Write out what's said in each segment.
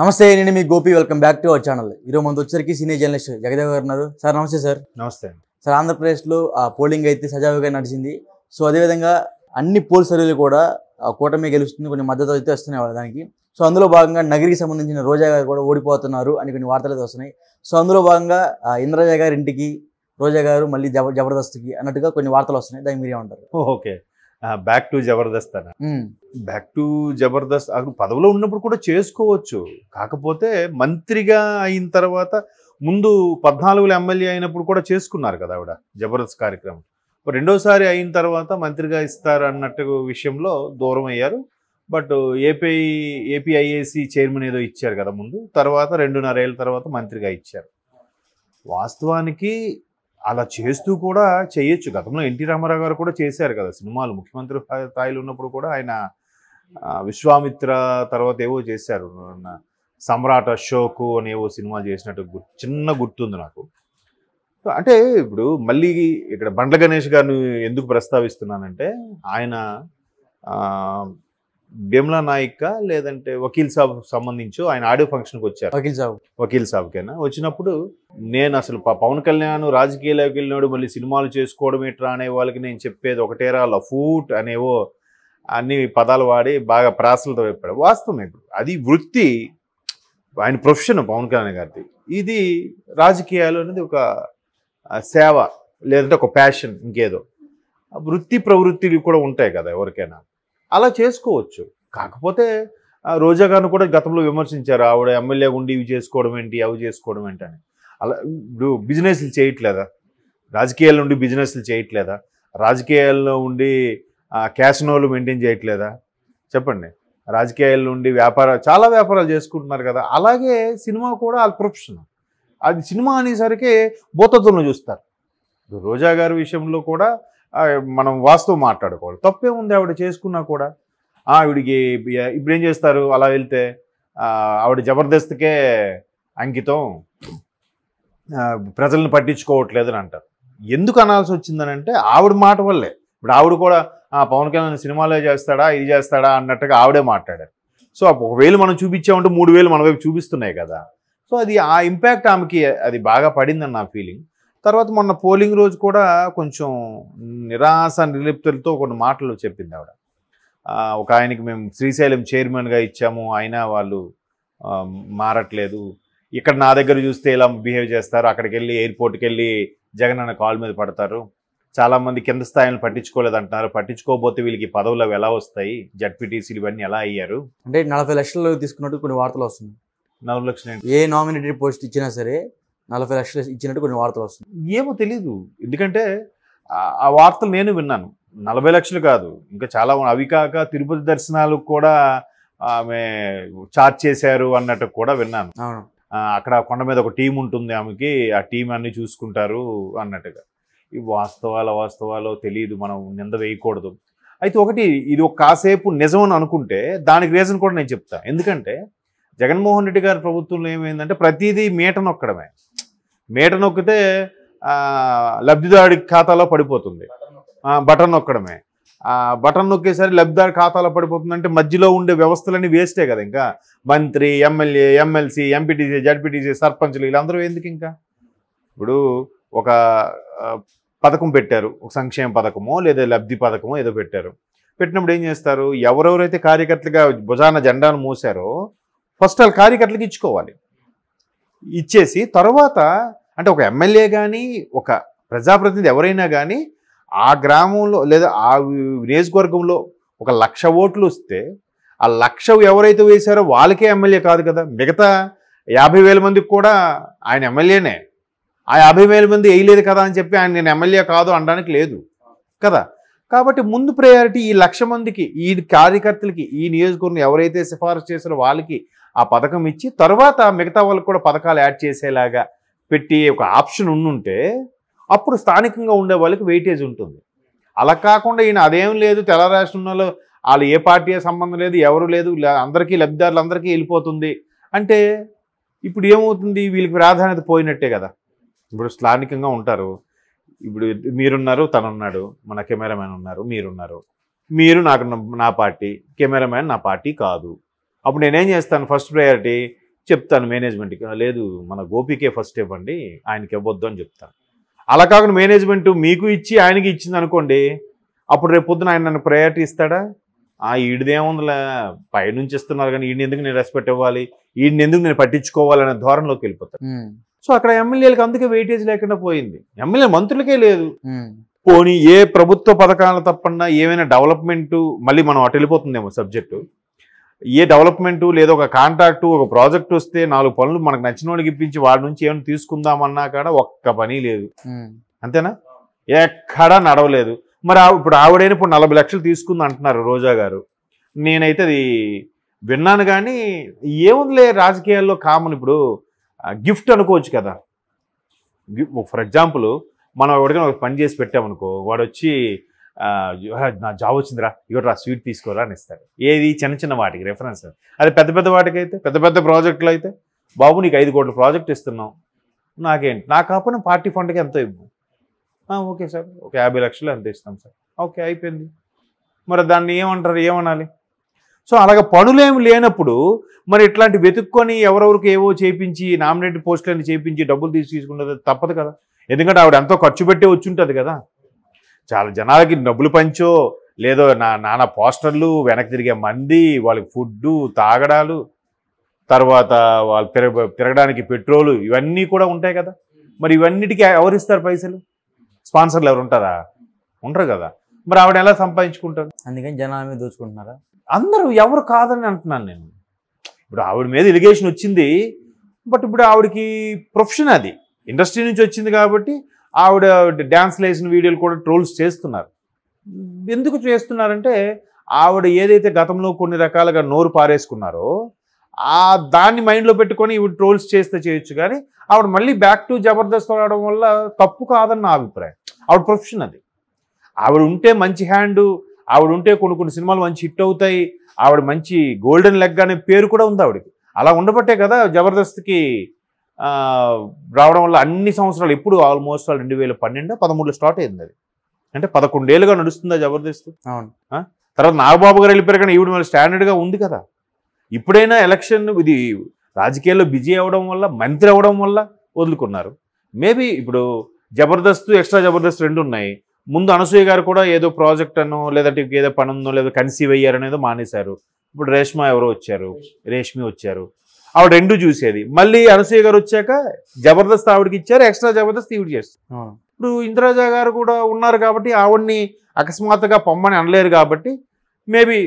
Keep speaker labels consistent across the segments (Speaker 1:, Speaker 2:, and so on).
Speaker 1: నమస్తే నేను మీ Gopi welcome back to our channel ఈరోజు మంది వచ్చేసరికి సీనియర్ జర్నలిస్ట్ జగదేవ్ గారు ఉన్నారు సార్ నమస్తే సార్ నమస్తే సార్ ఆంధ్రప్రదేశ్లో పోలింగ్ అయితే సజావుగా నడిచింది సో అదేవిధంగా అన్ని పోల్ సర్వేలు కూడా కూటమి గెలుస్తుంది కొన్ని మద్దతు అయితే వస్తున్నాయి వాళ్ళ దానికి సో అందులో భాగంగా నగరికి సంబంధించిన రోజా గారు కూడా ఓడిపోతున్నారు అని కొన్ని వార్తలు అయితే వస్తున్నాయి సో అందులో భాగంగా ఇంద్రజా గారి ఇంటికి రోజా గారు మళ్ళీ జబ జబర్దస్త్కి అన్నట్టుగా కొన్ని వార్తలు వస్తున్నాయి దానికి మీరే ఉంటారు ఓకే బ్యాక్ టు జబర్దస్త్ అని బ్యాక్ టు జబర్దస్త్ అక్కడ పదవిలో ఉన్నప్పుడు కూడా చేసుకోవచ్చు కాకపోతే మంత్రిగా అయిన తర్వాత ముందు పద్నాలుగులో ఎమ్మెల్యే అయినప్పుడు కూడా చేసుకున్నారు కదా ఆవిడ జబర్దస్త్ కార్యక్రమం రెండోసారి అయిన తర్వాత మంత్రిగా ఇస్తారు అన్నట్టు విషయంలో దూరం అయ్యారు బట్ ఏపీ ఏపీఐఏసి చైర్మన్ ఏదో ఇచ్చారు కదా ముందు తర్వాత రెండున్నర ఏళ్ళ తర్వాత మంత్రిగా ఇచ్చారు వాస్తవానికి అలా చేస్తూ కూడా చేయొచ్చు గతంలో ఎన్టీ రామారావు గారు కూడా చేశారు కదా సినిమాలు ముఖ్యమంత్రి స్థాయిలో ఉన్నప్పుడు కూడా ఆయన విశ్వామిత్ర తర్వాత ఏవో చేశారు సమ్రాట్ అశోక్ అనేవో సినిమాలు చేసినట్టు చిన్న గుర్తుంది నాకు అంటే ఇప్పుడు మళ్ళీ ఇక్కడ బండ్ల గణేష్ గారిని ఎందుకు ప్రస్తావిస్తున్నానంటే ఆయన బెమ్లా నాయక్క లేదంటే వకీల్ సాబ్ సంబంధించి ఆయన ఆడియో ఫంక్షన్కి వచ్చారు వకీల్ సాబ్ వకీల్ సాబ్కైనా వచ్చినప్పుడు నేను అసలు పవన్ కళ్యాణ్ రాజకీయాల్లోకి వెళ్ళినాడు మళ్ళీ సినిమాలు చేసుకోవడం ఏట్రా అనే వాళ్ళకి నేను చెప్పేది ఒకటేరా ఫూట్ అనేవో అన్ని పదాలు వాడి బాగా ప్రాసలతో చెప్పాడు వాస్తవం ఇప్పుడు అది వృత్తి ఆయన ప్రొఫెషన్ పవన్ కళ్యాణ్ గారిది ఇది రాజకీయాలు అనేది ఒక సేవ లేదంటే ఒక ప్యాషన్ ఇంకేదో వృత్తి ప్రవృత్తి కూడా ఉంటాయి కదా ఎవరికైనా అలా చేసుకోవచ్చు కాకపోతే రోజా గారిని కూడా గతంలో విమర్శించారు ఆవిడ ఎమ్మెల్యే ఉండి ఇవి చేసుకోవడం ఏంటి అవి చేసుకోవడం ఏంటి అని అలా ఇప్పుడు బిజినెస్లు చేయట్లేదా రాజకీయాల నుండి బిజినెస్లు చేయట్లేదా రాజకీయాల్లో ఉండి క్యాసినోలు మెయింటైన్ చేయట్లేదా చెప్పండి రాజకీయాల నుండి వ్యాపారాలు చాలా వ్యాపారాలు చేసుకుంటున్నారు కదా అలాగే సినిమా కూడా అది ప్రొఫెషన్ అది సినిమా అనేసరికి భూతత్వంలో చూస్తారు రోజా గారి విషయంలో కూడా మనం వాస్తవం మాట్లాడుకోవాలి తప్పేముంది ఆవిడ చేసుకున్నా కూడా ఆవిడికి ఇప్పుడు ఏం చేస్తారు అలా వెళ్తే ఆవిడ జబర్దస్త్కే అంకితం ప్రజలను పట్టించుకోవట్లేదని అంటారు ఎందుకు అనాల్సి వచ్చిందని అంటే ఆవిడ మాట వల్లే ఇప్పుడు ఆవిడ కూడా పవన్ కళ్యాణ్ సినిమాలో చేస్తాడా ఇది చేస్తాడా అన్నట్టుగా ఆవిడే మాట్లాడారు సో ఒకవేళ మనం చూపించామంటే మూడు వేలు మన వైపు చూపిస్తున్నాయి కదా సో అది ఆ ఇంపాక్ట్ ఆమెకి అది బాగా పడిందని నా ఫీలింగ్ తర్వాత మొన్న పోలింగ్ రోజు కూడా కొంచెం నిరాశ నిలిప్తులతో కొన్ని మాటలు చెప్పింది ఆవిడ ఒక ఆయనకి మేము శ్రీశైలం చైర్మన్గా ఇచ్చాము అయినా వాళ్ళు మారట్లేదు ఇక్కడ నా దగ్గర చూస్తే ఇలా బిహేవ్ చేస్తారు అక్కడికి వెళ్ళి ఎయిర్పోర్ట్కి వెళ్ళి జగన్ అన్న కాల్ మీద పడతారు చాలామంది కింద స్థాయిని పట్టించుకోలేదు అంటున్నారు పట్టించుకోకపోతే వీళ్ళకి పదవులు అవి ఎలా వస్తాయి జడ్పీటీసీలు ఇవన్నీ ఎలా అయ్యారు అంటే నలభై లక్షలు తీసుకున్నట్టు కొన్ని వార్తలు వస్తున్నాయి నలభై లక్షలు ఏ నామినేటెడ్ పోస్ట్ ఇచ్చినా సరే నలభై లక్షలు ఇచ్చినట్టు కొన్ని వార్తలు వస్తున్నాయి ఏమో తెలీదు ఎందుకంటే ఆ వార్తలు నేను విన్నాను నలభై లక్షలు కాదు ఇంకా చాలా అవి కాక తిరుపతి దర్శనాలకు కూడా ఆమె చార్జ్ చేశారు అన్నట్టు కూడా విన్నాను అక్కడ కొండ మీద ఒక టీం ఉంటుంది ఆమెకి ఆ టీం అన్ని చూసుకుంటారు అన్నట్టుగా ఈ వాస్తవాలు అవాస్తవాలు తెలియదు మనం నింద వేయకూడదు అయితే ఒకటి ఇది ఒక కాసేపు నిజం అని అనుకుంటే దానికి రీజన్ కూడా నేను చెప్తా ఎందుకంటే జగన్మోహన్ రెడ్డి గారి ప్రభుత్వంలో ఏమైందంటే ప్రతిదీ మేట నొక్కడమే మేట నొక్కితే లబ్ధిదారుడి ఖాతాలో పడిపోతుంది బటన్ నొక్కడమే బటన్ నొక్కేసరి లబ్ధిదారు ఖాతాలో పడిపోతుందంటే మధ్యలో ఉండే వ్యవస్థలన్నీ వేస్టే కదా ఇంకా మంత్రి ఎమ్మెల్యే ఎమ్మెల్సీ ఎంపీటీసీ జడ్పీటీసీ సర్పంచ్లు వీళ్ళందరూ ఎందుకు ఇంకా ఇప్పుడు ఒక పథకం పెట్టారు ఒక సంక్షేమ పథకమో లేదా లబ్ధి పథకమో ఏదో పెట్టారు పెట్టినప్పుడు ఏం చేస్తారు ఎవరెవరైతే కార్యకర్తలుగా భుజాన జెండాను మూసారో ఫస్ట్ వాళ్ళు కార్యకర్తలకు ఇచ్చుకోవాలి ఇచ్చేసి తర్వాత అంటే ఒక ఎమ్మెల్యే కానీ ఒక ప్రజాప్రతినిధి ఎవరైనా కానీ ఆ గ్రామంలో లేదా ఆ నియోజకవర్గంలో ఒక లక్ష ఓట్లు వస్తే ఆ లక్ష ఎవరైతే వేశారో వాళ్ళకే ఎమ్మెల్యే కాదు కదా మిగతా యాభై వేల మందికి కూడా ఆయన ఎమ్మెల్యేనే ఆ యాభై వేల మంది వేయలేదు కదా అని చెప్పి ఆయన నేను ఎమ్మెల్యే కాదు అనడానికి లేదు కదా కాబట్టి ముందు ప్రయారిటీ ఈ లక్ష మందికి ఈ కార్యకర్తలకి ఈ నియోజకవర్గం ఎవరైతే సిఫారసు చేశారో వాళ్ళకి ఆ పథకం ఇచ్చి తర్వాత మిగతా వాళ్ళకి కూడా పథకాలు యాడ్ చేసేలాగా పెట్టి ఒక ఆప్షన్ ఉండుంటే అప్పుడు స్థానికంగా ఉండే వాళ్ళకి వెయిటేజ్ ఉంటుంది అలా కాకుండా ఈయన అదేం లేదు తెల్ల రాష్ట్రంలో వాళ్ళు ఏ పార్టీ సంబంధం లేదు ఎవరు లేదు అందరికీ లబ్ధిదారులు అందరికీ వెళ్ళిపోతుంది అంటే ఇప్పుడు ఏమవుతుంది వీళ్ళకి ప్రాధాన్యత పోయినట్టే కదా ఇప్పుడు స్థానికంగా ఉంటారు ఇప్పుడు మీరున్నారు తనున్నాడు మన కెమెరామెన్ ఉన్నారు మీరున్నారు మీరు నాకు నా పార్టీ కెమెరామెన్ నా పార్టీ కాదు అప్పుడు నేనేం చేస్తాను ఫస్ట్ ప్రయారిటీ చెప్తాను మేనేజ్మెంట్కి లేదు మన గోపికే ఫస్ట్ ఇవ్వండి ఆయనకి ఇవ్వద్దు అని చెప్తాను అలా కాకుండా మేనేజ్మెంట్ మీకు ఇచ్చి ఆయనకి ఇచ్చింది అనుకోండి అప్పుడు రేపు పొద్దున ఆయన నన్ను ప్రయారిటీ ఇస్తాడా ఆ ఈడిదేముందిలే పైనుంచి ఇస్తున్నారు కానీ ఈయన ఎందుకు నేను రెస్పెక్ట్ ఇవ్వాలి ఈయన ఎందుకు నేను పట్టించుకోవాలనే ధోరణిలోకి వెళ్ళిపోతాను సో అక్కడ ఎమ్మెల్యేలకు అందుకే వెయిటేజ్ లేకుండా పోయింది ఎమ్మెల్యే మంత్రులకే లేదు పోనీ ఏ ప్రభుత్వ పథకాలు తప్పకుండా ఏమైనా డెవలప్మెంట్ మళ్ళీ మనం అటు వెళ్ళిపోతుందేమో సబ్జెక్టు ఏ డెవలప్మెంటు లేదా ఒక కాంట్రాక్టు ఒక ప్రాజెక్ట్ వస్తే నాలుగు పనులు మనకు నచ్చిన వాళ్ళకి ఇప్పించి వాడి నుంచి ఏమైనా తీసుకుందామన్నా కూడా ఒక్క పని లేదు అంతేనా ఎక్కడా నడవలేదు మరి ఇప్పుడు ఆవిడైన ఇప్పుడు నలభై లక్షలు తీసుకుంది అంటున్నారు రోజా గారు నేనైతే అది విన్నాను కానీ ఏముందిలే రాజకీయాల్లో కామన్ ఇప్పుడు గిఫ్ట్ అనుకోవచ్చు కదా ఫర్ ఎగ్జాంపుల్ మనం ఎవరికైనా ఒక పని చేసి పెట్టామనుకో వాడు వచ్చి నా జాబ్ వచ్చిందిరా ఇవ్వరా స్వీట్ తీసుకోరా అని ఇస్తాడు ఏది చిన్న చిన్న వాటికి రిఫరెన్స్ అది పెద్ద పెద్ద వాటికి అయితే పెద్ద పెద్ద ప్రాజెక్టులు అయితే బాబు నీకు ఐదు కోట్ల ప్రాజెక్ట్ ఇస్తున్నాం నాకేంటి నా కాకపోయినా పార్టీ ఫండ్కి ఎంతో ఇవ్వు ఓకే సార్ ఒక యాభై లక్షలు ఎంత ఇస్తాం సార్ ఓకే అయిపోయింది మరి దాన్ని ఏమంటారు ఏమనాలి సో అలాగ పనులేమి లేనప్పుడు మరి ఇట్లాంటి వెతుక్కొని ఎవరెవరికి ఏవో చేయించి నామినేటెడ్ పోస్టులన్నీ చేయించి డబ్బులు తీసి తప్పదు కదా ఎందుకంటే ఆవిడ ఎంతో ఖర్చు పెట్టే వచ్చి ఉంటుంది కదా చాలా జనాలకి డబ్బులు పంచో లేదో నా నాన్న పోస్టర్లు వెనక్కి తిరిగే మంది వాళ్ళకి ఫుడ్డు తాగడాలు తర్వాత వాళ్ళు తిరగ తిరగడానికి పెట్రోలు ఇవన్నీ కూడా ఉంటాయి కదా మరి ఇవన్నిటికీ ఎవరిస్తారు పైసలు స్పాన్సర్లు ఎవరు ఉంటారా ఉండరు కదా మరి ఆవిడ ఎలా సంపాదించుకుంటారు అందుకని జనాల మీద దోచుకుంటున్నారా అందరూ ఎవరు కాదని అంటున్నాను నేను ఇప్పుడు ఆవిడ మీద ఎలిగేషన్ వచ్చింది బట్ ఇప్పుడు ఆవిడకి ప్రొఫెషన్ అది ఇండస్ట్రీ నుంచి వచ్చింది కాబట్టి ఆవిడ డ్యాన్స్లు వేసిన వీడియోలు కూడా ట్రోల్స్ చేస్తున్నారు ఎందుకు చేస్తున్నారంటే ఆవిడ ఏదైతే గతంలో కొన్ని రకాలుగా నోరు పారేసుకున్నారో ఆ దాన్ని మైండ్లో పెట్టుకొని ఇవి ట్రోల్స్ చేస్తే చేయొచ్చు కానీ ఆవిడ మళ్ళీ బ్యాక్ టు జబర్దస్త్ రావడం వల్ల తప్పు కాదని నా అభిప్రాయం ఆవిడ ప్రొఫెషన్ అది ఆవిడ ఉంటే మంచి హ్యాండ్ ఆవిడ ఉంటే కొన్ని కొన్ని సినిమాలు మంచి హిట్ అవుతాయి ఆవిడ మంచి గోల్డెన్ లెగ్ అనే పేరు కూడా ఉంది ఆవిడకి అలా ఉండబట్టే కదా జబర్దస్త్కి రావడం వల్ల అన్ని సంవత్సరాలు ఎప్పుడు ఆల్మోస్ట్ ఆల్ రెండు వేల పన్నెండు పదమూడులో స్టార్ట్ అయింది అది అంటే పదకొండేళ్ళుగా నడుస్తుందా జబర్దస్త్ అవును తర్వాత నాగబాబు గారు వెళ్ళిపోయారు కానీ ఈవిడ మళ్ళీ స్టాండర్డ్గా ఉంది కదా ఇప్పుడైనా ఎలక్షన్ ఇది రాజకీయాల్లో బిజీ అవ్వడం వల్ల మంత్రి అవ్వడం వల్ల వదులుకున్నారు మేబీ ఇప్పుడు జబర్దస్త్ ఎక్స్ట్రా జబర్దస్త్ రెండు ఉన్నాయి ముందు అనసూయ గారు కూడా ఏదో ప్రాజెక్ట్ అనో లేదంటే ఏదో పని ఉందో లేదో కన్సీవ్ అయ్యారనేదో మానేశారు ఇప్పుడు రేష్మ ఎవరో వచ్చారు రేష్మి వచ్చారు ఆవిడ రెండు చూసేది మళ్ళీ అనసూయ గారు వచ్చాక జబర్దస్త్ ఆవిడకి ఇచ్చారు ఎక్స్ట్రా జబర్దస్త్ ఈవిడ చేస్తారు ఇప్పుడు ఇంద్రాజ గారు కూడా ఉన్నారు కాబట్టి ఆవిడ్ని అకస్మాత్తుగా పొమ్మని అనలేరు కాబట్టి మేబీ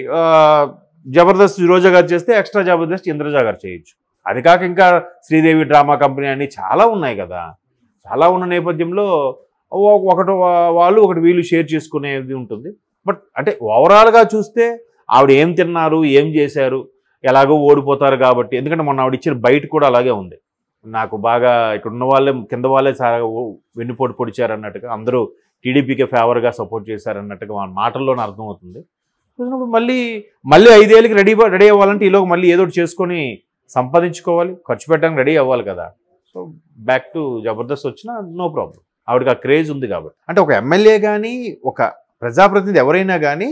Speaker 1: జబర్దస్త్ రోజా గారు చేస్తే ఎక్స్ట్రా జబర్దస్త్ ఇంద్రజా గారు చేయొచ్చు అది కాక ఇంకా శ్రీదేవి డ్రామా కంపెనీ అన్నీ చాలా ఉన్నాయి కదా చాలా ఉన్న నేపథ్యంలో ఒకటి వాళ్ళు ఒకటి వీళ్ళు షేర్ చేసుకునేది ఉంటుంది బట్ అంటే ఓవరాల్గా చూస్తే ఆవిడ ఏం తిన్నారు ఏం చేశారు ఎలాగో ఓడిపోతారు కాబట్టి ఎందుకంటే మొన్న ఆవిడ ఇచ్చిన బయట కూడా అలాగే ఉంది నాకు బాగా ఇక్కడ ఉన్న వాళ్ళే కింద వాళ్ళే సారా వెన్నుపోటు పొడిచారు అన్నట్టుగా అందరూ టీడీపీకే ఫేవర్గా సపోర్ట్ చేశారన్నట్టుగా వాళ్ళ మాటల్లోనే అర్థమవుతుంది చూసినప్పుడు మళ్ళీ మళ్ళీ ఐదేళ్ళకి రెడీ రెడీ అవ్వాలంటే ఈలోకి మళ్ళీ ఏదో చేసుకొని సంపాదించుకోవాలి ఖర్చు పెట్టడానికి రెడీ అవ్వాలి కదా సో బ్యాక్ టు జబర్దస్త్ వచ్చినా నో ప్రాబ్లం ఆవిడకి ఆ క్రేజ్ ఉంది కాబట్టి అంటే ఒక ఎమ్మెల్యే కానీ ఒక ప్రజాప్రతినిధి ఎవరైనా కానీ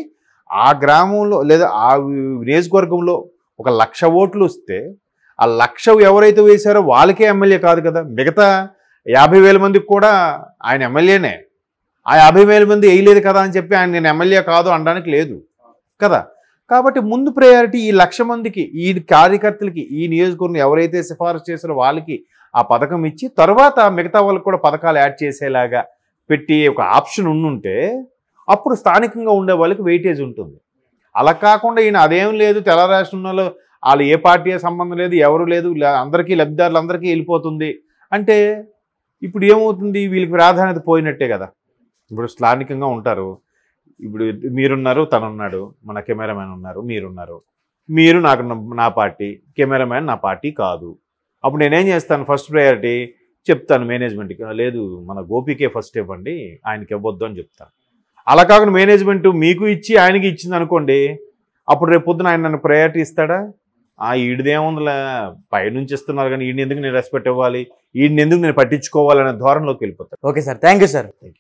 Speaker 1: ఆ గ్రామంలో లేదా ఆ నియోజకవర్గంలో ఒక లక్ష ఓట్లు వస్తే ఆ లక్ష ఎవరైతే వేశారో వాళ్ళకే ఎమ్మెల్యే కాదు కదా మిగతా యాభై వేల మందికి కూడా ఆయన ఎమ్మెల్యేనే ఆ యాభై వేల మంది వేయలేదు కదా అని చెప్పి ఆయన నేను ఎమ్మెల్యే కాదు అనడానికి లేదు కదా కాబట్టి ముందు ప్రయారిటీ ఈ లక్ష మందికి ఈ కార్యకర్తలకి ఈ నియోజకవర్గం ఎవరైతే సిఫారసు చేసారో వాళ్ళకి ఆ పథకం ఇచ్చి తర్వాత మిగతా వాళ్ళకి కూడా పథకాలు యాడ్ చేసేలాగా పెట్టి ఒక ఆప్షన్ ఉండుంటే అప్పుడు స్థానికంగా ఉండే వాళ్ళకి వెయిటేజ్ ఉంటుంది అలా కాకుండా ఈయన అదేం లేదు తెల్ల రాష్ట్రంలో వాళ్ళు ఏ పార్టీ సంబంధం లేదు ఎవరు లేదు అందరికీ లబ్ధిదారులందరికీ వెళ్ళిపోతుంది అంటే ఇప్పుడు ఏమవుతుంది వీళ్ళకి ప్రాధాన్యత పోయినట్టే కదా ఇప్పుడు స్థానికంగా ఉంటారు ఇప్పుడు మీరున్నారు తనున్నాడు మన కెమెరామ్యాన్ ఉన్నారు మీరున్నారు మీరు నాకు నా పార్టీ కెమెరామ్యాన్ నా పార్టీ కాదు అప్పుడు నేనేం చేస్తాను ఫస్ట్ ప్రయారిటీ చెప్తాను మేనేజ్మెంట్కి లేదు మన గోపికే ఫస్ట్ ఇవ్వండి ఆయనకి ఇవ్వద్దు అని చెప్తాను అలా కాకుండా మేనేజ్మెంట్ మీకు ఇచ్చి ఆయనకి ఇచ్చింది అనుకోండి అప్పుడు రేపు పొద్దున ఆయన నన్ను ప్రయారిటీ ఇస్తాడా ఆ ఈడిదేముందిలే పైనుంచి ఇస్తున్నారు కానీ ఈయన ఎందుకు నేను రెస్పెక్ట్ ఇవ్వాలి ఈయన ఎందుకు నేను పట్టించుకోవాలనే ధోరణిలోకి వెళ్ళిపోతాను ఓకే సార్ థ్యాంక్ సార్